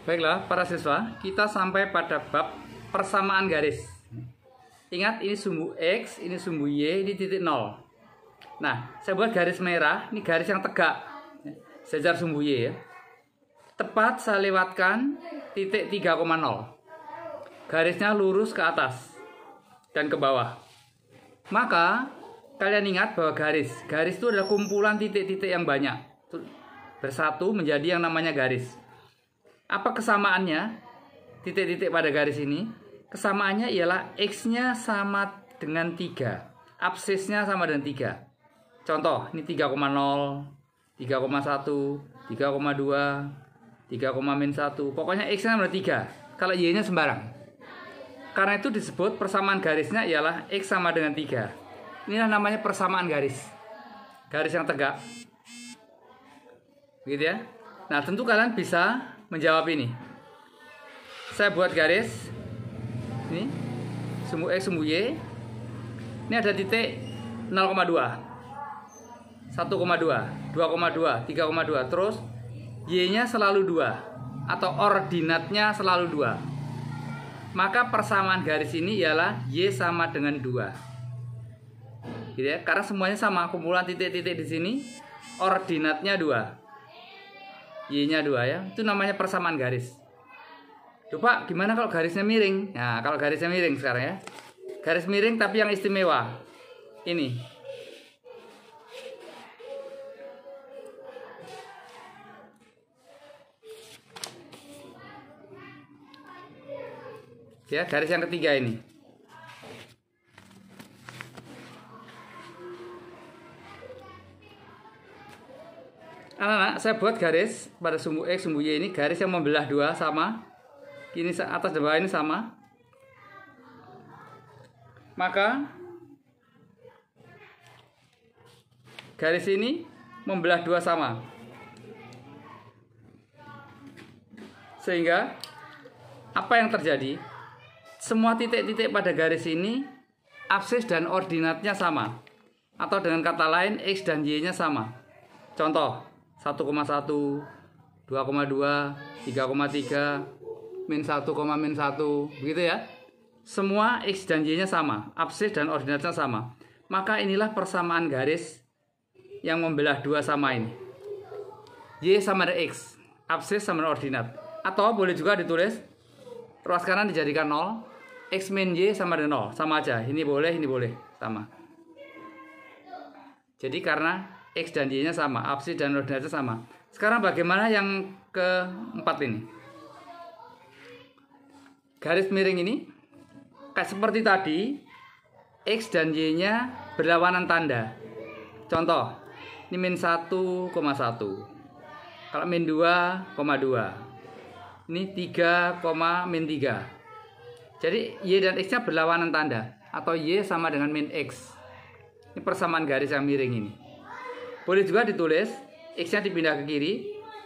Baiklah, para siswa, kita sampai pada bab persamaan garis. Ingat, ini sumbu X, ini sumbu Y, ini titik 0. Nah, saya buat garis merah, ini garis yang tegak. Sejar sumbu Y ya. Tepat saya lewatkan titik 3,0. Garisnya lurus ke atas dan ke bawah. Maka, kalian ingat bahwa garis. Garis itu adalah kumpulan titik-titik yang banyak. Bersatu menjadi yang namanya garis. Apa kesamaannya? Titik-titik pada garis ini. Kesamaannya ialah X-nya sama dengan 3. Absisnya sama dengan 3. Contoh, ini 3,0, 3,1, 3,2, 3, min 1. Pokoknya X-nya sama dengan 3. Kalau Y-nya sembarang. Karena itu disebut persamaan garisnya ialah X sama dengan 3. Inilah namanya persamaan garis. Garis yang tegak. Begitu ya. Nah, tentu kalian bisa menjawab ini. Saya buat garis. Ini sumbu X sumbu Y. Ini ada titik 0,2. 1,2, 2,2, 3,2. Terus Y-nya selalu 2 atau ordinatnya selalu 2. Maka persamaan garis ini ialah Y sama dengan 2. Gitu ya, karena semuanya sama kumpulan titik-titik di sini ordinatnya 2. Y-nya dua ya. Itu namanya persamaan garis. Coba gimana kalau garisnya miring? Nah, kalau garisnya miring sekarang ya. Garis miring tapi yang istimewa. Ini. Ya, garis yang ketiga ini. Anak-anak, saya buat garis pada sumbu X, eh, sumbu Y ini garis yang membelah dua sama. Kini atas dan bawah ini sama. Maka garis ini membelah dua sama. Sehingga apa yang terjadi? Semua titik-titik pada garis ini absis dan ordinatnya sama. Atau dengan kata lain X dan Y-nya sama. Contoh, min 1, min 1 begitu ya semua X dan Y nya sama absis dan ordinatnya sama maka inilah persamaan garis yang membelah dua sama ini Y sama dengan X absis sama dengan ordinat atau boleh juga ditulis ruas kanan dijadikan 0 X min Y sama dengan 0 sama aja ini boleh ini boleh sama jadi karena X dan Y-nya sama, absis dan ordinatnya sama. Sekarang bagaimana yang keempat ini? Garis miring ini, kayak seperti tadi, X dan Y-nya berlawanan tanda. Contoh, ini min 1,1. Kalau min 2,2. Ini 3, min 3. Jadi Y dan X-nya berlawanan tanda. Atau Y sama dengan min X. Ini persamaan garis yang miring ini. Boleh juga ditulis X-nya dipindah ke kiri,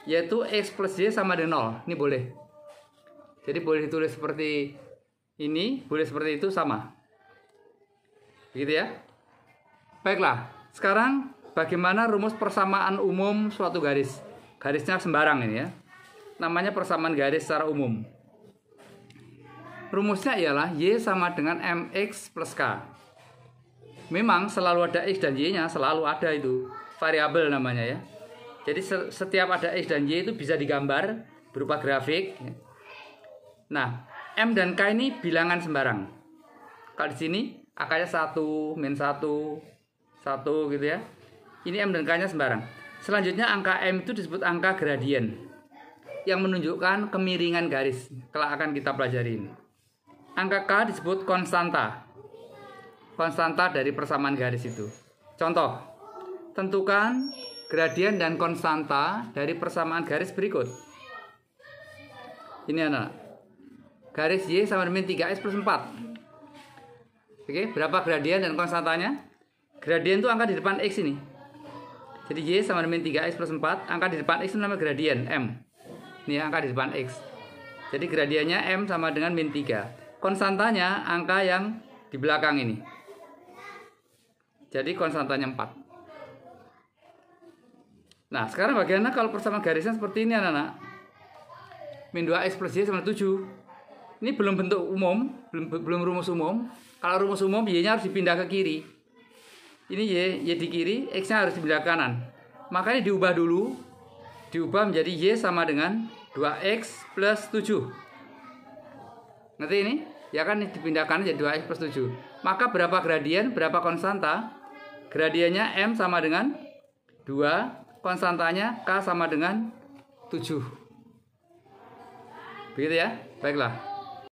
yaitu X plus Y sama dengan 0. Ini boleh. Jadi boleh ditulis seperti ini, boleh seperti itu, sama. Begitu ya. Baiklah, sekarang bagaimana rumus persamaan umum suatu garis. Garisnya sembarang ini ya. Namanya persamaan garis secara umum. Rumusnya ialah Y sama dengan MX plus K. Memang selalu ada X dan Y-nya, selalu ada itu variabel namanya ya. Jadi setiap ada X dan Y itu bisa digambar berupa grafik. Ya. Nah, M dan K ini bilangan sembarang. Kalau di sini akarnya 1, min 1, 1 gitu ya. Ini M dan K-nya sembarang. Selanjutnya angka M itu disebut angka gradien yang menunjukkan kemiringan garis. Kelak akan kita pelajari ini. Angka K disebut konstanta. Konstanta dari persamaan garis itu. Contoh, tentukan gradien dan konstanta dari persamaan garis berikut. Ini anak. Garis Y sama dengan 3 x plus 4. Oke, berapa gradien dan konstantanya? Gradien itu angka di depan X ini. Jadi Y sama dengan 3X plus 4. Angka di depan X itu namanya gradien, M. Ini angka di depan X. Jadi gradiennya M sama dengan min 3. Konstantanya angka yang di belakang ini. Jadi konstantanya 4. Nah, sekarang bagaimana kalau persamaan garisnya seperti ini anak-anak? Min 2x plus y sama 7. Ini belum bentuk umum, belum, belum rumus umum. Kalau rumus umum, y-nya harus dipindah ke kiri. Ini y, y di kiri, x-nya harus dipindah ke kanan. Makanya diubah dulu. Diubah menjadi y sama dengan 2x plus 7. Nanti ini, ya kan dipindahkan jadi 2x plus 7. Maka berapa gradien, berapa konstanta? Gradiennya m sama dengan 2 konstantanya K sama dengan 7. Begitu ya? Baiklah.